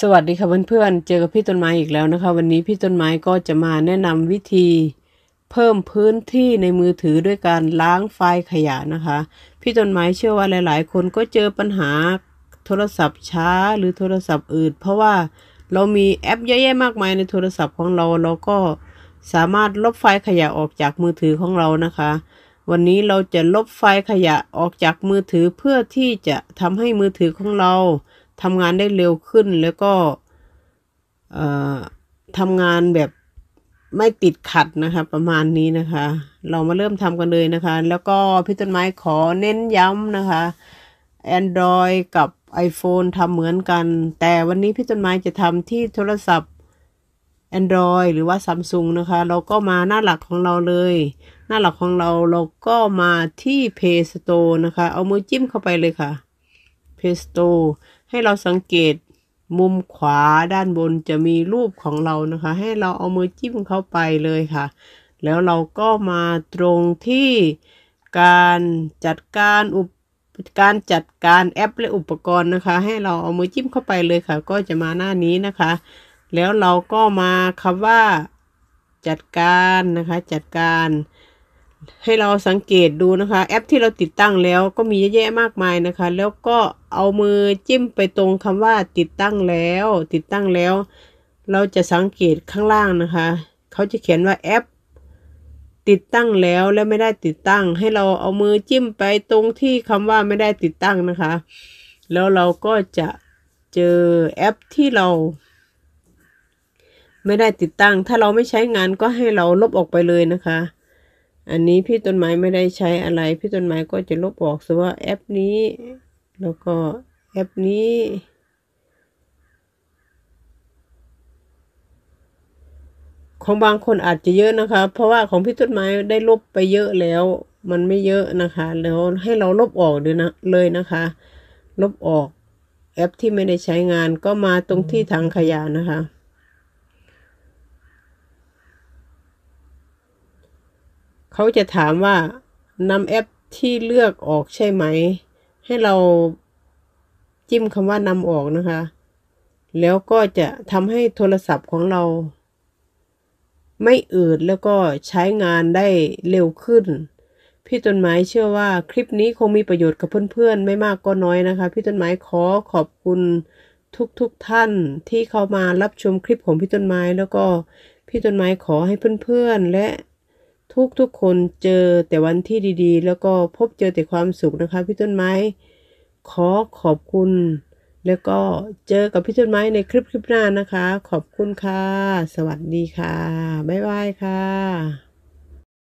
สวัสดีค่ะเพื่อนๆ เจอกับพี่ต้นไม้อีกแล้วนะคะวันนี้พี่ต้นไม้ก็จะมาแนะนำวิธี เพิ่มพื้นที่ในมือถือด้วยการล้างไฟล์ขยะนะคะพี่ต้นไม้เชื่อว่าหลาย ๆ คนก็เจอปัญหาโทรศัพท์ช้า หรือโทรศัพท์อื่นเพราะว่าเรา มีแอปเยอะแยะมากมายในโทรศัพท์ของเรา เราก็สามารถลบไฟล์ขยะออกจากมือถือของเรานะคะ วันนี้เราจะลบไฟล์ขยะออกจากมือถือเพื่อที่จะทำให้มือถือของเราทำงานได้เร็วขึ้นแล้วก็ทำงานแบบไม่ติดขัดนะคะประมาณนี้นะคะ เรามาเริ่มทำกันเลยนะคะ แล้วก็พี่ต้นไม้ขอเน้นย้ำนะคะ Android กับ iPhone ทำเหมือนกัน แต่วันนี้พี่ต้นไม้จะทำที่โทรศัพท์ Android หรือว่า Samsung นะคะ เราก็มาหน้าหลักของเราเลย หน้าหลักของเราเราก็มาที่ Play Store นะคะเอามือจิ้มเข้าไปเลยค่ะพสโตให้เราสังเกตมุมขวาด้านบนจะมีรูปของเรานะคะให้เราเอามือจิ้มเข้าไปเลยค่ะ แล้วเราก็มาตรงที่การจัดการอุปการจัดการแอป และอุปกรณ์นะคะให้เราเอามือจิ้มเข้าไปเลยค่ะ ก็จะมาหน้านี้นะคะ แล้วเราก็มาคำว่าจัดการนะคะจัดการให้เราสังเกตดูนะคะแอปที่เราติดตั้งแล้วก็มีเยอะแยะมากมายนะคะ แล้วก็เอามือ จิ้มไปตรงคำว่าติดตั้งแล้ว ติดตั้งแล้ว เราจะสังเกตข้างล่างนะคะ เขาจะเขียนว่าแอป ติดตั้งแล้วและไม่ได้ติดตั้ง ให้เราเอามือจิ้มไปตรงที่คำว่าไม่ได้ติดตั้งนะคะ แล้วเราก็จะเจอแอป ที่เรา ไม่ได้ติดตั้ง ถ้าเราไม่ใช้งานก็ให้เราลบออกไปเลยนะคะอันนี้พี่ต้นไม้ไม่ได้ใช้อะไรพี่ต้นไม้ก็จะลบออกสว่าแอปนี้ แล้วก็แอปนี้ของบางคนอาจจะเยอะนะคะ เพราะว่าของพี่ต้นไม้ได้ลบไปเยอะแล้วมันไม่เยอะนะคะ แล้วให้เราลบออกเลยนะเลยนะคะ ลบออกแอปที่ไม่ได้ใช้งานก็มาตรงที่ถังขยะนะคะเขาจะถามว่านำแอปที่เลือกออกใช่ไหม ให้เราจิ้มคำว่านำออกนะคะ แล้วก็จะทำให้โทรศัพท์ของเรา ไม่อืดแล้วก็ใช้งานได้เร็วขึ้น พี่ต้นไม้เชื่อว่าคลิปนี้คงมีประโยชน์กับเพื่อนๆไม่มากก็น้อยนะคะ พี่ต้นไม้ขอขอบคุณทุกๆทท่านที่เข้ามารับชมคลิปของพี่ต้นไม้ แล้วก็ พี่ต้นไม้ขอให้เพื่อนๆและทุกทุกคนเจอแต่วันที่ดีๆ แล้วก็พบเจอแต่ความสุขนะคะพี่ต้นไม้ ขอขอบคุณ แล้วก็เจอกับพี่ต้นไม้ในคลิปคลิปหน้านะคะ ขอบคุณค่ะ สวัสดีค่ะ บ๊ายบายค่ะ